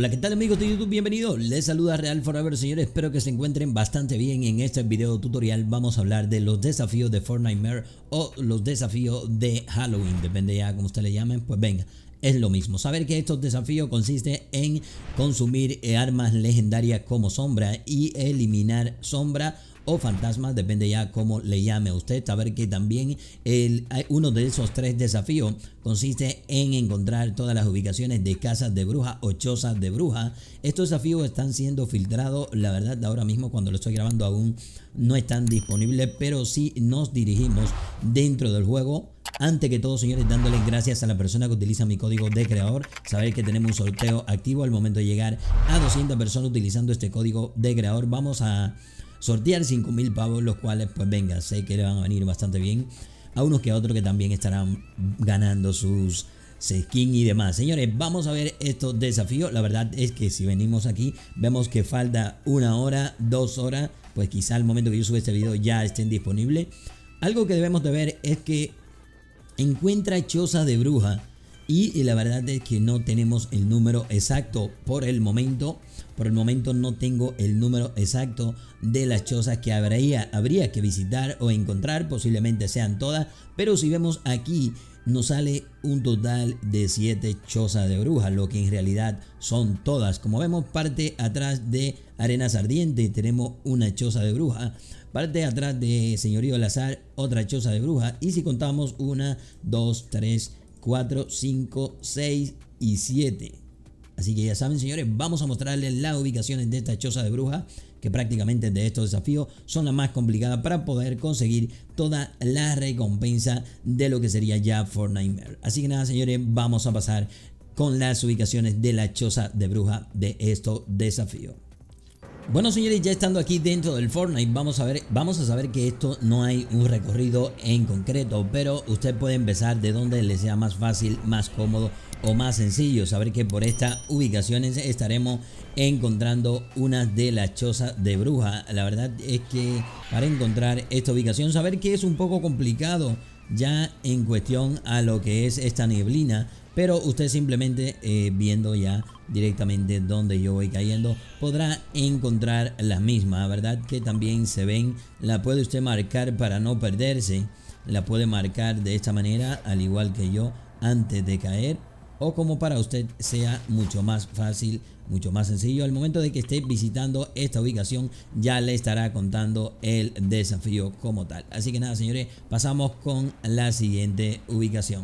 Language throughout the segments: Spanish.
Hola, ¿qué tal amigos de YouTube? bienvenido, Les saluda Real Forever, señores. Espero que se encuentren bastante bien. En este video tutorial vamos a hablar de los desafíos de Fortnite Mare o los desafíos de Halloween. Depende ya como usted le llamen. Pues venga, es lo mismo. Saber que estos desafíos consisten en consumir eh, armas legendarias como sombra y eliminar sombra o fantasmas, depende ya cómo le llame a usted. Saber que también eh, uno de esos tres desafíos consiste en encontrar todas las ubicaciones de casas de bruja o chozas de bruja. Estos desafíos están siendo filtrados, la verdad, ahora mismo cuando lo estoy grabando aún no están disponibles, pero sí nos dirigimos dentro del juego antes que todo, señores, dándoles gracias a la persona que utiliza mi código de creador. Saber que tenemos un sorteo activo al momento de llegar a 200 personas utilizando este código de creador. Vamos a sortear 5000 pavos, los cuales, pues venga, sé que le van a venir bastante bien a unos que a otros que también estarán ganando sus skins y demás. Señores, vamos a ver estos desafíos. La verdad es que si venimos aquí, vemos que falta una hora, dos horas, pues quizá al momento que yo suba este video ya estén disponibles. Algo que debemos de ver es que encuentra chozas de bruja y la verdad es que no tenemos el número exacto por el momento. Por el momento no tengo el número exacto de las chozas que habría, habría que visitar o encontrar, posiblemente sean todas, pero si vemos aquí nos sale un total de 7 chozas de brujas, lo que en realidad son todas. Como vemos, parte atrás de Arenas Ardientes tenemos una choza de bruja, parte atrás de Señorío Lazar Azar otra choza de bruja y si contamos una, dos, tres, 4, 5, 6 y 7. Así que ya saben, señores, vamos a mostrarles las ubicaciones de esta choza de bruja, que prácticamente de estos desafíos son las más complicadas para poder conseguir toda la recompensa de lo que sería ya Fortnite. Así que nada, señores, vamos a pasar con las ubicaciones de la choza de bruja de estos desafíos. Bueno señores, ya estando aquí dentro del Fortnite vamos a ver, vamos a saber que esto no hay un recorrido en concreto Pero usted puede empezar de donde le sea más fácil, más cómodo o más sencillo Saber que por estas ubicaciones estaremos encontrando una de las chozas de bruja La verdad es que para encontrar esta ubicación saber que es un poco complicado ya en cuestión a lo que es esta neblina pero usted simplemente eh, viendo ya directamente donde yo voy cayendo podrá encontrar la misma, ¿verdad? Que también se ven, la puede usted marcar para no perderse, la puede marcar de esta manera al igual que yo antes de caer o como para usted sea mucho más fácil, mucho más sencillo. Al momento de que esté visitando esta ubicación ya le estará contando el desafío como tal. Así que nada señores, pasamos con la siguiente ubicación.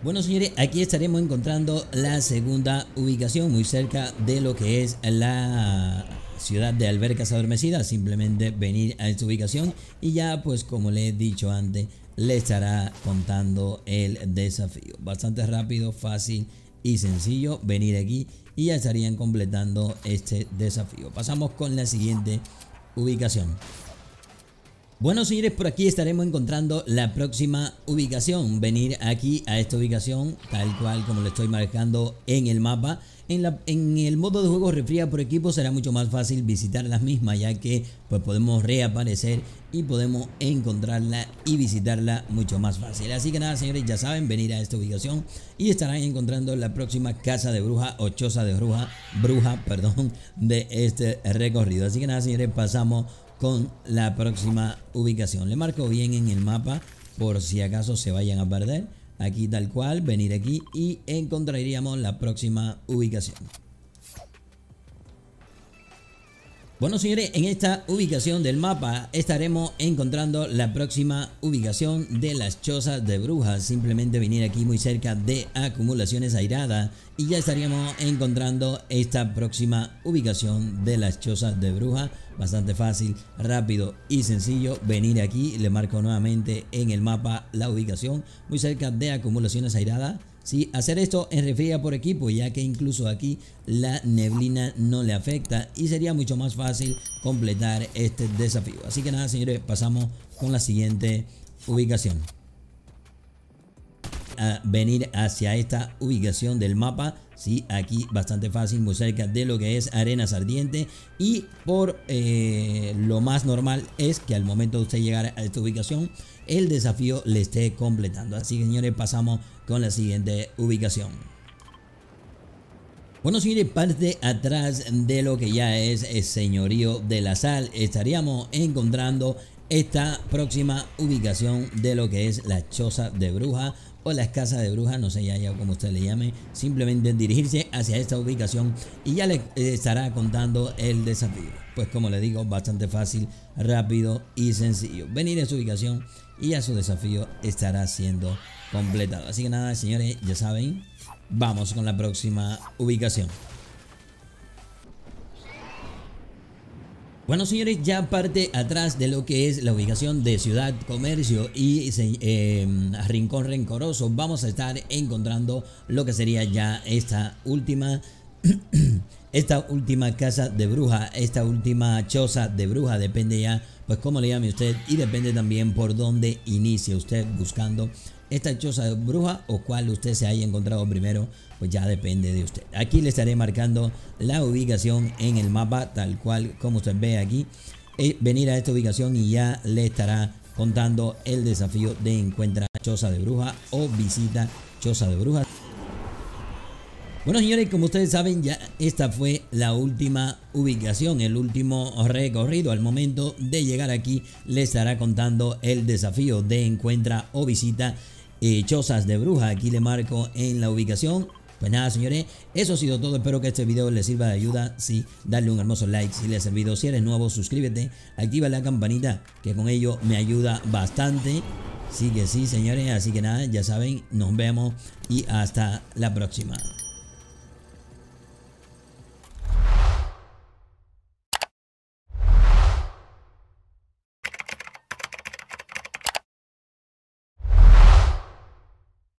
Bueno, señores, aquí estaremos encontrando la segunda ubicación muy cerca de lo que es la ciudad de Albercas Adormecida. Simplemente venir a esta ubicación y ya, pues como les he dicho antes, le estará contando el desafío. Bastante rápido, fácil y sencillo venir aquí y ya estarían completando este desafío. Pasamos con la siguiente ubicación. Bueno señores, por aquí estaremos encontrando la próxima ubicación. Venir aquí a esta ubicación, tal cual como lo estoy marcando en el mapa. En, la, en el modo de juego refría por equipo será mucho más fácil visitar las mismas ya que pues podemos reaparecer y podemos encontrarla y visitarla mucho más fácil. Así que nada señores, ya saben, venir a esta ubicación y estarán encontrando la próxima casa de bruja o choza de bruja, bruja, perdón, de este recorrido. Así que nada señores, pasamos con la próxima ubicación. Le marco bien en el mapa por si acaso se vayan a perder. Aquí tal cual, venir aquí y encontraríamos la próxima ubicación. Bueno, señores, en esta ubicación del mapa estaremos encontrando la próxima ubicación de las chozas de brujas. Simplemente venir aquí muy cerca de acumulaciones airadas y ya estaríamos encontrando esta próxima ubicación de las chozas de brujas. Bastante fácil, rápido y sencillo venir aquí. Le marco nuevamente en el mapa la ubicación muy cerca de acumulaciones airadas. ¿sí? Hacer esto en refría por equipo, ya que incluso aquí la neblina no le afecta y sería mucho más fácil completar este desafío. Así que nada, señores, pasamos con la siguiente ubicación. A venir hacia esta ubicación del mapa ¿sí? Aquí bastante fácil, muy cerca de lo que es arenas ardiente y por eh, lo más normal es que al momento de usted llegar a esta ubicación el desafío le esté completando. Así señores pasamos con la siguiente ubicación. Bueno señores, parte atrás de lo que ya es el señorío de la sal estaríamos encontrando esta próxima ubicación de lo que es la choza de bruja la las de brujas, no sé ya, ya como usted le llame, simplemente dirigirse hacia esta ubicación y ya le estará contando el desafío. Pues como le digo, bastante fácil, rápido y sencillo. Venir a su ubicación y ya su desafío estará siendo completado. Así que nada, señores, ya saben, vamos con la próxima ubicación. Bueno, señores, ya parte atrás de lo que es la ubicación de Ciudad Comercio y eh, Rincón Rencoroso, vamos a estar encontrando lo que sería ya esta última esta última casa de bruja, esta última choza de bruja, depende ya, pues como le llame usted y depende también por dónde inicie usted buscando esta choza de bruja o cuál usted se haya encontrado primero, pues ya depende de usted. Aquí le estaré marcando la ubicación en el mapa, tal cual como usted ve aquí, eh, venir a esta ubicación y ya le estará contando el desafío de encuentra choza de bruja o visita choza de bruja. Bueno, señores, como ustedes saben, ya esta fue la última ubicación, el último recorrido. Al momento de llegar aquí, les estará contando el desafío de encuentra o visita eh, Chozas de Bruja. Aquí le marco en la ubicación. Pues nada, señores, eso ha sido todo. Espero que este video les sirva de ayuda. Sí, darle un hermoso like si les ha servido. Si eres nuevo, suscríbete, activa la campanita, que con ello me ayuda bastante. Sí que sí, señores. Así que nada, ya saben, nos vemos y hasta la próxima.